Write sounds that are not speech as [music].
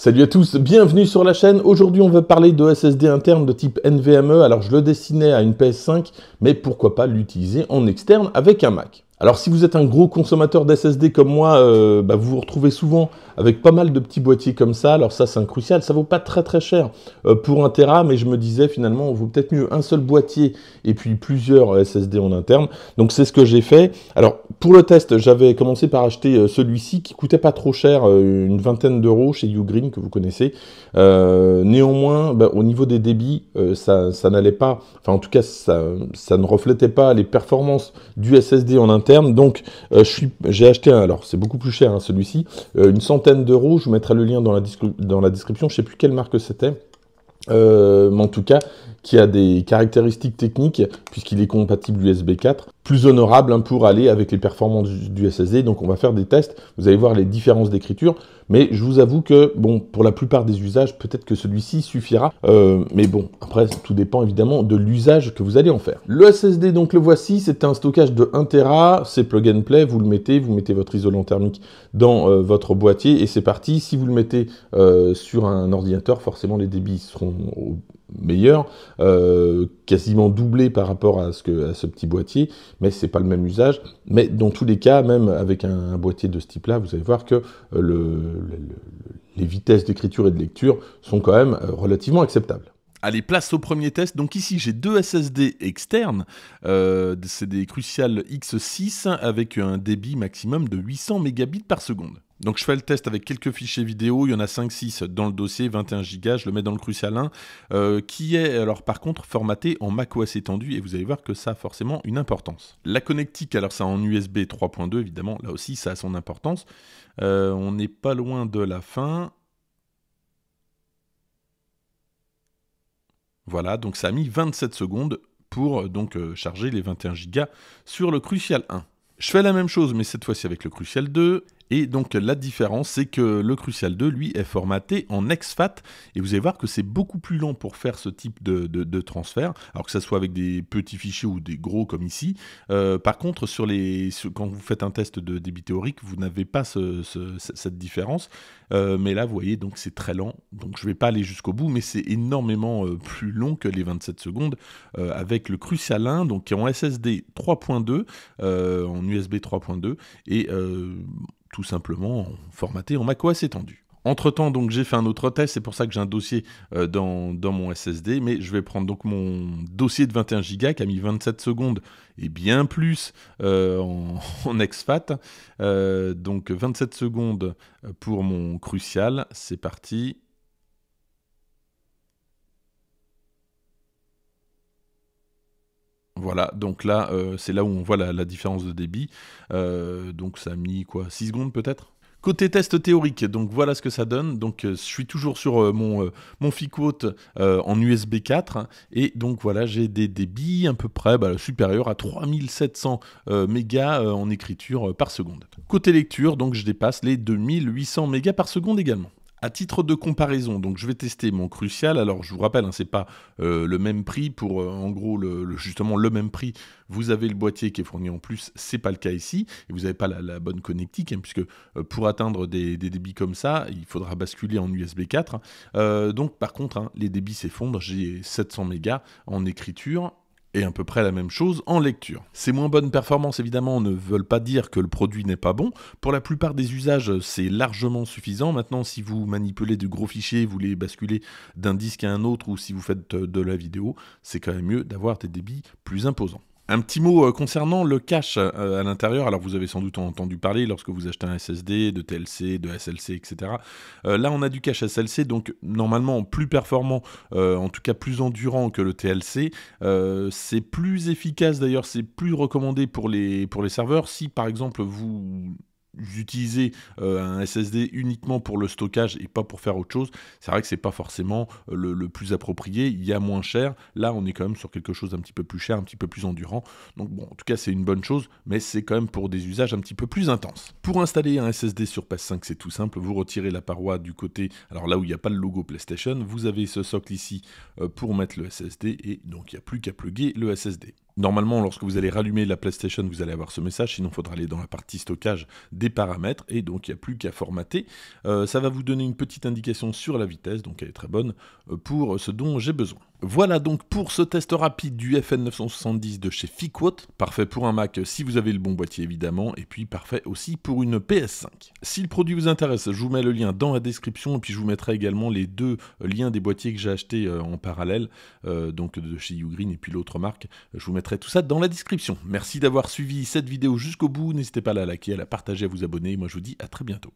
Salut à tous, bienvenue sur la chaîne. Aujourd'hui, on va parler de SSD interne de type NVMe. Alors, je le dessinais à une PS5, mais pourquoi pas l'utiliser en externe avec un Mac. Alors si vous êtes un gros consommateur d'SSD comme moi, euh, bah, vous vous retrouvez souvent avec pas mal de petits boîtiers comme ça. Alors ça c'est un crucial, ça vaut pas très très cher euh, pour un Tera, mais je me disais finalement on vaut peut-être mieux un seul boîtier et puis plusieurs euh, SSD en interne. Donc c'est ce que j'ai fait. Alors pour le test, j'avais commencé par acheter celui-ci qui coûtait pas trop cher, une vingtaine d'euros chez Ugreen que vous connaissez. néanmoins, bah, au niveau des débits, ça, n'allait pas, enfin en tout cas ça, ça ne reflétait pas les performances du SSD en interne donc, euh, j'ai acheté, un, alors c'est beaucoup plus cher hein, celui-ci, euh, une centaine d'euros. Je vous mettrai le lien dans la, dans la description. Je ne sais plus quelle marque c'était. Euh, mais en tout cas, qui a des caractéristiques techniques, puisqu'il est compatible USB 4, plus honorable hein, pour aller avec les performances du SSD. Donc on va faire des tests, vous allez voir les différences d'écriture, mais je vous avoue que, bon, pour la plupart des usages, peut-être que celui-ci suffira, euh, mais bon, après, tout dépend évidemment de l'usage que vous allez en faire. Le SSD, donc le voici, c'est un stockage de 1 Tera, c'est plug and play, vous le mettez, vous mettez votre isolant thermique dans euh, votre boîtier, et c'est parti. Si vous le mettez euh, sur un ordinateur, forcément les débits seront meilleur, euh, quasiment doublé par rapport à ce, petit boîtier, mais c'est pas le même usage. Mais dans tous les cas, même avec un, boîtier de ce type-là, vous allez voir que euh, les vitesses d'écriture et de lecture sont quand même euh, relativement acceptables. Allez, place au premier test. Donc ici, j'ai deux SSD externes. c'est des Crucial X6 avec un débit maximum de 800 Mbps donc je fais le test avec quelques fichiers vidéo, il y en a 5-6 dans le dossier, 21 Go, je le mets dans le Crucial 1, euh, qui est alors par contre formaté en macOS étendu, et vous allez voir que ça a forcément une importance. La connectique, alors ça en USB 3.2 évidemment, là aussi ça a son importance. Euh, on n'est pas loin de la fin. Voilà, donc ça a mis 27 secondes pour euh, donc charger les 21 Go sur le Crucial 1. Je fais la même chose, mais cette fois-ci avec le Crucial 2. Et donc la différence, c'est que le Crucial 2, lui, est formaté en exFAT. Et vous allez voir que c'est beaucoup plus lent pour faire ce type de, transfert, alors que ce soit avec des petits fichiers ou des gros comme ici. Euh, par contre, sur les, quand vous faites un test de débit théorique, vous n'avez pas cette différence. Euh, mais là, vous voyez, donc c'est très lent. Donc je ne vais pas aller jusqu'au bout, mais c'est énormément euh, plus long que les 27 secondes avec le Crucial 1, donc qui est en SSD 3.2, en USB 3.2. Et tout simplement formaté en macOS étendu. Entre temps, donc j'ai fait un autre test, c'est pour ça que j'ai un dossier euh, dans, mon SSD, mais je vais prendre donc mon dossier de 21 Go qui a mis 27 secondes et bien plus euh, en, [laughs] exFAT. Euh, donc 27 secondes pour mon crucial, c'est parti. Voilà, donc là, euh, c'est là où on voit la, différence de débit. Euh, donc ça a mis quoi 6 secondes peut-être Côté test théorique, donc voilà ce que ça donne. Donc euh, je suis toujours sur mon, FICOT en USB 4 et donc voilà, j'ai des débits à peu près bah, supérieurs à 3700 mégas en écriture par seconde. Côté lecture, donc je dépasse les 2800 mégas par seconde également. À titre de comparaison, donc je vais tester mon Crucial. Alors je vous rappelle, hein, c'est pas euh, le même prix pour euh, en gros le, justement le même prix. Vous avez le boîtier qui est fourni en plus, c'est pas le cas ici. Et vous n'avez pas la, bonne connectique, hein, puisque euh, pour atteindre des, débits comme ça, il faudra basculer en USB 4. donc par contre, hein, les débits s'effondrent. J'ai 700 mégas en écriture et à peu près la même chose en lecture. Ces moins bonnes performances évidemment ne veulent pas dire que le produit n'est pas bon, pour la plupart des usages c'est largement suffisant, maintenant si vous manipulez de gros fichiers, vous les basculez d'un disque à un autre ou si vous faites de la vidéo, c'est quand même mieux d'avoir des débits plus imposants. Un petit mot euh, concernant le cache euh, à l'intérieur. Alors vous avez sans doute entendu parler lorsque vous achetez un SSD, de TLC, de SLC, etc. Euh, là on a du cache SLC, donc normalement plus performant, en tout cas plus endurant que le TLC. c'est plus efficace d'ailleurs, c'est plus recommandé pour les, pour les serveurs. Si par exemple vous utiliser euh, un SSD uniquement pour le stockage et pas pour faire autre chose, c'est vrai que c'est pas forcément euh, le, plus approprié, il y a moins cher, là on est quand même sur quelque chose d'un petit peu plus cher, un petit peu plus endurant, donc bon en tout cas c'est une bonne chose, mais c'est quand même pour des usages un petit peu plus intenses. Pour installer un SSD sur PS5 c'est tout simple, vous retirez la paroi du côté, alors là où il n'y a pas le logo PlayStation, vous avez ce socle ici euh, pour mettre le SSD et donc il n'y a plus qu'à plugger le SSD. Normalement, lorsque vous allez rallumer la PlayStation, vous allez avoir ce message, sinon il faudra aller dans la partie stockage des paramètres, et donc il n'y a plus qu'à formater. Euh, ça va vous donner une petite indication sur la vitesse, donc elle est très bonne, euh, pour ce dont j'ai besoin. Voilà donc pour ce test rapide du FN970 de chez Fiquot, parfait pour un Mac si vous avez le bon boîtier évidemment, et puis parfait aussi pour une PS5. Si le produit vous intéresse, je vous mets le lien dans la description, et puis je vous mettrai également les deux liens des boîtiers que j'ai achetés euh, en parallèle, euh, donc de chez Ugreen et puis l'autre marque, je vous mettrai tout ça dans la description. Merci d'avoir suivi cette vidéo jusqu'au bout, n'hésitez pas à la liker, à la partager, à vous abonner, moi je vous dis à très bientôt.